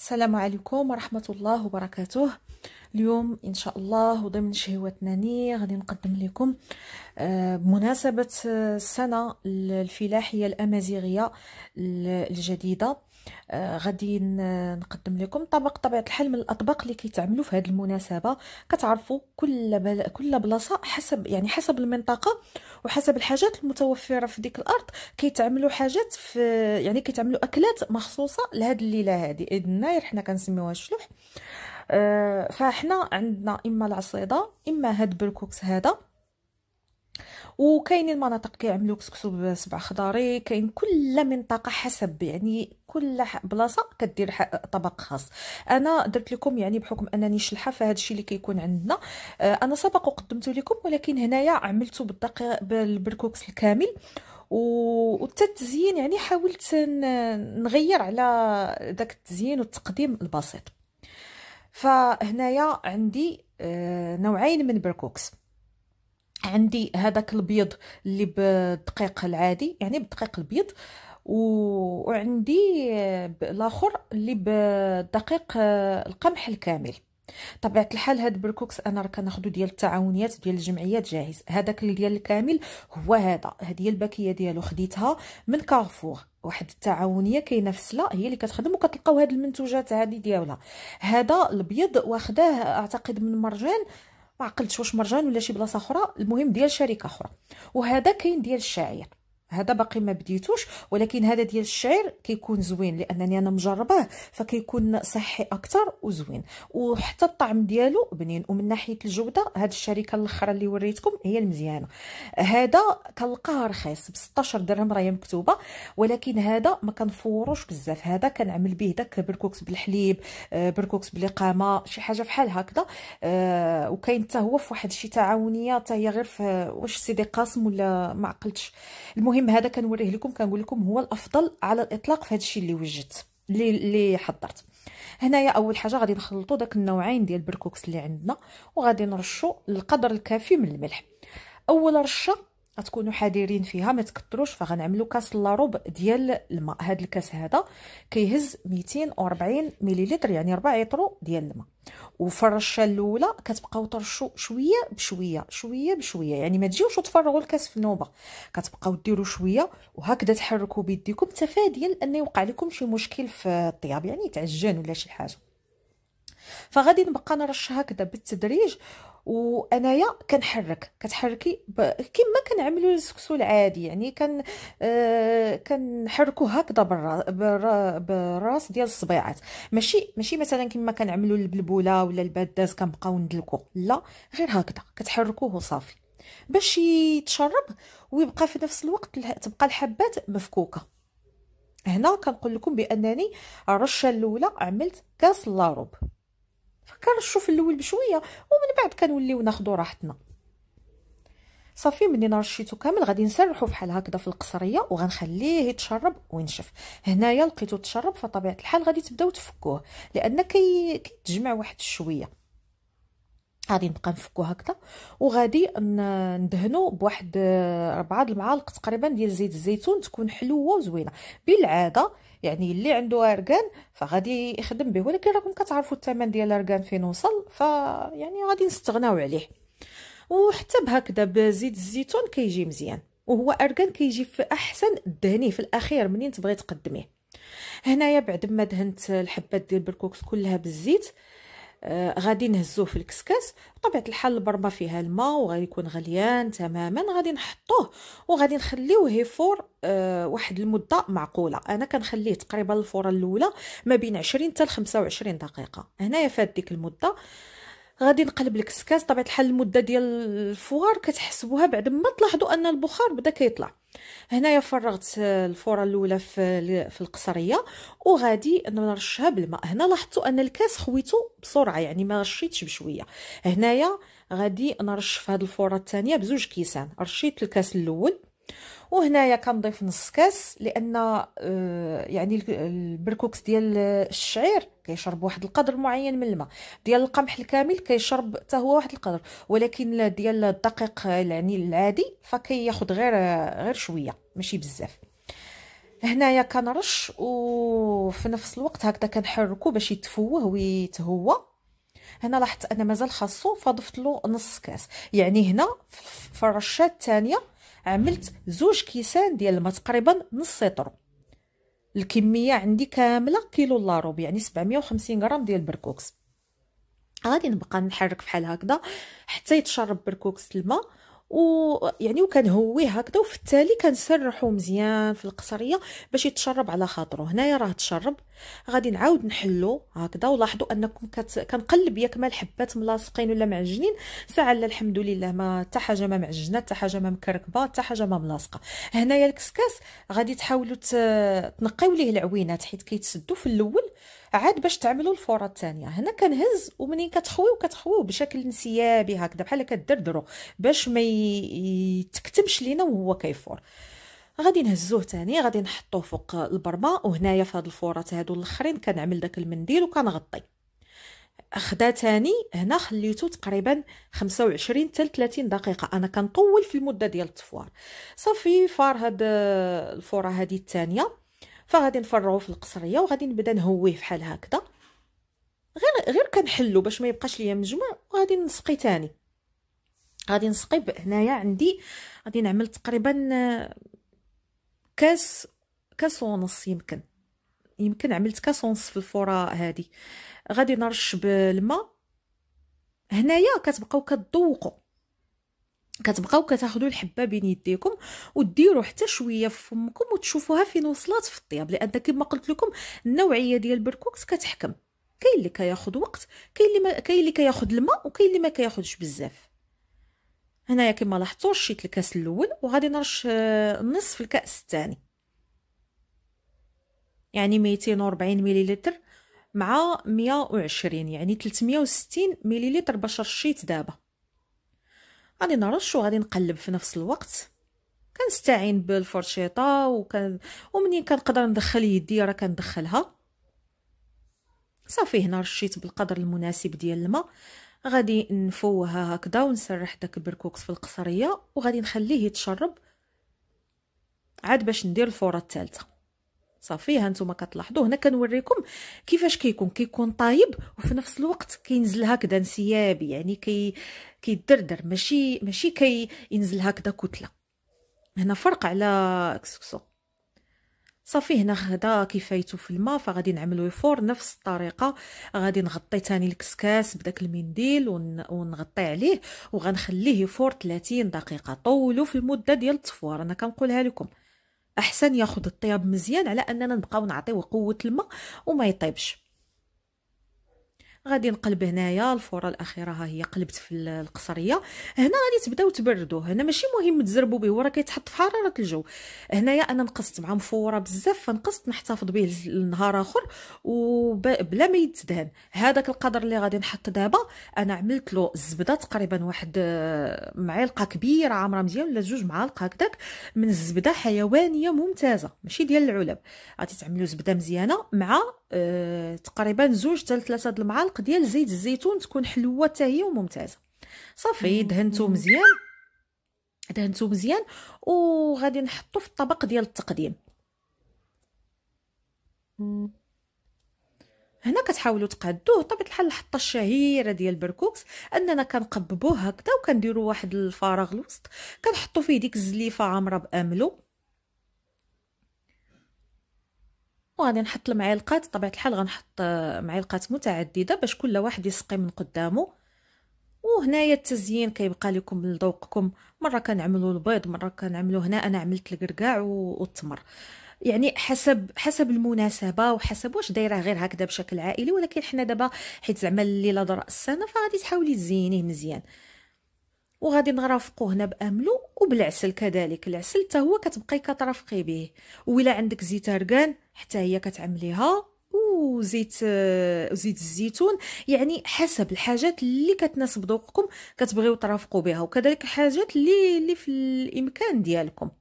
السلام عليكم ورحمة الله وبركاته اليوم إن شاء الله ضمن شهوة ناني غادي نقدم لكم آه، بمناسبة آه، السنة الفلاحية الأمازيغية الجديدة آه غادي نقدم لكم طبق طبيعه الحال من الاطباق اللي كيتعملوا في هذه المناسبه كتعرفوا كل بل... كل بلاصه حسب يعني حسب المنطقه وحسب الحاجات المتوفره في ديك الارض كيتعملوا حاجات في يعني كيتعملوا اكلات مخصوصه لهاد الليله هذه عيد الناير حنا كنسميوها الشلوح آه فاحنا عندنا اما العصيده اما هاد بركوكس هذا وكاين المناطق كيعملوا كسكسو بسبع خضاري كاين كل منطقه حسب يعني كل بلاصه كدير طبق خاص انا درت لكم يعني بحكم انني شلحه فهذا الشيء اللي كيكون عندنا آه، انا سبق وقدمت لكم ولكن هنايا عملته بالدقيق بالبركوكس الكامل وحتى التزيين يعني حاولت نغير على داك التزيين والتقديم البسيط فهنايا عندي آه، نوعين من البركوكس عندي هذاك البيض اللي بالدقيق العادي يعني بالدقيق البيض وعندي الاخر اللي بالدقيق آه، القمح الكامل طبيعه الحال هاد بركوكس انا راه كناخذو ديال التعاونيات ديال الجمعيات جاهز هذاك اللي ديال الكامل هو هذا هذه هي الباكيه ديالو خديتها من كارفور واحد التعاونيه كاينه في سلا هي اللي كتخدم وكتلقاو هاد المنتوجات هادي ديالها هذا البيض واخداه اعتقد من مرجان ما عقلتش واش مرجان ولا شي بلاصه اخرى المهم ديال شركه اخرى وهذا كاين ديال الشاعر هذا باقي ما بديتوش ولكن هذا ديال الشعير كيكون زوين لانني انا مجرباه فكيكون صحي اكثر وزوين وحتى الطعم ديالو بنين ومن ناحيه الجوده هاد الشركه الاخرى اللي وريتكم هي المزيانه هذا كنلقاه رخيص ب 16 درهم راهي مكتوبه ولكن هذا ما كنفوروش بزاف هذا كنعمل به داك بركوكس بالحليب آه، بركوكس بالقامه شي حاجه بحال هكذا آه، وكاين حتى هو في واحد شي تعاونيه حتى هي غير في واش سيدي قاسم ولا ما عقلتش المهم المهم هذا كنوريه لكم كنقول لكم هو الافضل على الاطلاق في هذا الشيء اللي وجدت اللي اللي حضرت هنايا اول حاجه غادي نخلطوا داك النوعين ديال البركوكس اللي عندنا وغادي نرشوا القدر الكافي من الملح اول رشه غتكونوا حذرين فيها ما تكثروش فغنعملوا كاس ربع ديال الماء هذا الكاس هذا كيهز 240 مليلتر يعني 4 لتر ديال الماء وفي الرشه الاولى كتبقاو ترشوا شويه بشويه شويه بشويه يعني ما تجيوش وتفرغوا الكاس في نوبه كتبقاو ديروا شويه وهكذا تحركوا بيديكم تفاديا ان يوقع لكم شي مشكل في الطياب يعني تعجن ولا شي حاجه فغادي نبقى نرش هكذا بالتدريج وانايا كنحرك كتحركي كما كنعملوا السكسو العادي يعني كن آه كنحركو هكذا برا... بالراس ديال الصبيعات ماشي ماشي مثلا كما كنعملوا البلبوله ولا البداز كنبقاو ندلكو لا غير هكذا كتحركوه وصافي باش يتشرب ويبقى في نفس الوقت تبقى الحبات مفكوكه هنا كنقول لكم بانني الرشه الاولى عملت كاس لاروب كنرشوا في الاول بشويه ومن بعد كنوليو ناخذوا راحتنا صافي ملي نرشيتو كامل غادي نسرحو فحال هكذا في القصريه وغنخليه يتشرب وينشف هنايا لقيتو تشرب فطبيعه الحال غادي تبداو تفكوه لان كيتجمع كي واحد شويه غادي نبقى نفكو هكذا وغادي ندهنو بواحد آه، ربعة المعالق تقريبا ديال زيت الزيتون تكون حلوه وزوينه بالعاده يعني اللي عنده ارغان فغادي يخدم به ولكن راكم كتعرفوا الثمن ديال الأركان فين وصل فيعني غادي نستغناو عليه وحتى بهكذا بزيت الزيتون كيجي مزيان وهو ارغان كيجي في احسن دهنيه في الاخير منين تبغي تقدميه هنايا بعد ما دهنت الحبات ديال البركوكس كلها بالزيت آه غادي نهزوه في الكسكاس بطبيعه الحال البرمه فيها الماء وغيكون غليان تماما غادي نحطوه وغادي نخليوه يفور آه واحد المده معقوله انا كنخليه تقريبا الفوره الاولى ما بين 20 حتى ل 25 دقيقه هنايا فات ديك المده آه غادي نقلب الكسكاس طبيعه الحال المده ديال الفوار كتحسبوها بعد ما تلاحظوا ان البخار بدا كيطلع هنايا فرغت الفوره الاولى في في القصريه وغادي نرشها بالماء هنا لاحظتوا ان الكاس خويته بسرعه يعني ما رشيتش بشويه هنايا غادي نرش في هذه الفوره الثانيه بزوج كيسان رشيت الكاس الاول وهنايا كنضيف نص كاس لان آه، يعني البركوكس ديال الشعير كيشرب واحد القدر معين من الماء ديال القمح الكامل كيشرب حتى هو واحد القدر ولكن ديال الدقيق يعني العادي فكياخذ غير غير شويه ماشي بزاف هنايا كنرش وفي نفس الوقت هكذا كنحركو باش يتفوه ويتهوى هنا لاحظت انا مازال خاصو فضفت له نص كاس يعني هنا في الرشه الثانيه عملت زوج كيسان ديال الماء تقريبا نص لتر الكميه عندي كامله كيلو لا روب يعني 750 غرام ديال البركوكس غادي نبقى نحرك بحال هكذا حتى يتشرب بركوكس الماء ويعني وكنهويه هكذا وفي التالي كنسرحو مزيان في القصريه باش يتشرب على خاطرو هنايا راه تشرب غادي نعاود نحلو هكذا ولاحظوا انكم كت... كنقلب ياك ما الحبات ملاصقين ولا معجنين ساعه لا الحمد لله ما حتى حاجه ما معجنه حتى حاجه ما مكركبه حتى حاجه ما ملاصقه هنايا الكسكاس غادي تحاولوا ت... تنقيو ليه العوينات حيت كيتسدوا في الاول عاد باش تعملوا الفوره الثانيه هنا كنهز ومنين كتخويو كتخويو بشكل انسيابي هكذا بحال كدردرو باش ما يتكتمش لينا وهو كيفور غادي نهزوه تاني غادي نحطوه فوق البرمه وهنايا في هاد الفورات هادو الاخرين كنعمل داك المنديل وكنغطي خدا تاني هنا خليته تقريبا 25 حتى 30 دقيقه انا كنطول في المده ديال التفوار صافي فار هاد الفوره هادي الثانيه فغادي نفرغو في القصريه وغادي نبدا نهويه بحال هكذا غير غير كنحلو باش ما يبقاش ليا مجموع وغادي نسقي تاني غادي نسقي هنايا عندي غادي نعمل تقريبا كاس كاس ونص يمكن يمكن عملت كاس ونص في الفوره هذه غادي نرش بالماء هنايا كتبقاو كتذوقوا كتبقاو كتاخذوا الحبه بين يديكم وديروا حتى شويه في فمكم وتشوفوها فين وصلات في الطياب لان كما قلت لكم النوعيه ديال البركوكس كتحكم كاين اللي كياخذ وقت كاين اللي ما كاين اللي كياخذ الماء وكاين اللي ما كياخذش بزاف هنايا كما لاحظتوا رشيت الكاس الاول وغادي نرش آه، نصف الكاس الثاني يعني 240 مليلتر مع 120 يعني 360 مليلتر باش رشيت دابا غادي نرش وغادي نقلب في نفس الوقت كنستعين بالفرشيطه وكان ومنين كنقدر ندخل يدي راه كندخلها صافي هنا رشيت بالقدر المناسب ديال الماء غادي نفوها هكذا ونسرح داك البركوكس في القصريه وغادي نخليه يتشرب عاد باش ندير الفوره الثالثه صافي ها نتوما كتلاحظوا هنا كنوريكم كيفاش كيكون كيكون طايب وفي نفس الوقت كينزل هكذا نسيابي يعني كي كيدردر ماشي ماشي كي ينزل هكذا كتله هنا فرق على كسكسو صافي هنا غدا كيفايتو في الماء فغادي نعملو يفور نفس الطريقه غادي نغطي تاني الكسكاس بداك المنديل ونغطي عليه وغنخليه يفور 30 دقيقه طولوا في المده ديال التفوار انا كنقولها لكم احسن ياخذ الطياب مزيان على اننا نبقاو نعطيوه قوه الماء وما يطيبش غادي نقلب هنايا الفوره الاخيره ها هي قلبت في القصريه هنا غادي تبداو تبردوا هنا ماشي مهم تزربوا به هو راه كيتحط في حراره الجو هنايا انا نقصت مع مفوره بزاف فنقصت نحتفظ به لنهار اخر وبلا ما يتدهن هذاك القدر اللي غادي نحط دابا انا عملت له الزبده تقريبا واحد آه، معلقه كبيره عامره مزيان ولا جوج معالق هكذاك من الزبده حيوانيه ممتازه ماشي ديال العلب غادي تعملوا زبده مزيانه مع أه تقريبا زوج حتى ثلاثه د المعالق ديال زيت الزيتون تكون حلوه حتى هي وممتازه صافي دهنتو مزيان دهنتو مزيان وغادي نحطو في الطبق ديال التقديم هنا كتحاولوا تقادوه طبيعه الحال الحطه الشهيره ديال بركوكس اننا كنقببوه هكذا وكنديروا واحد الفراغ الوسط كنحطوا فيه ديك الزليفه عامره باملو وغادي نحط المعلقات طبيعة الحال غنحط آه، معلقات متعدده باش كل واحد يسقي من قدامه وهنايا التزيين كيبقى لكم لذوقكم مره كنعملوا البيض مره كنعملوا هنا انا عملت الكركاع والتمر يعني حسب حسب المناسبه وحسب واش دايره غير هكذا بشكل عائلي ولكن حنا دابا حيت زعما الليله ضرا السنه فغادي تحاولي تزينيه مزيان وغادي نرافقو هنا باملو وبالعسل كذلك العسل حتى هو كتبقاي كترافقي به ولا عندك زيت ارغان حتى هي كتعمليها وزيت آه، زيت الزيتون يعني حسب الحاجات اللي كتناسب ذوقكم كتبغيو ترافقوا بها وكذلك الحاجات اللي اللي في الامكان ديالكم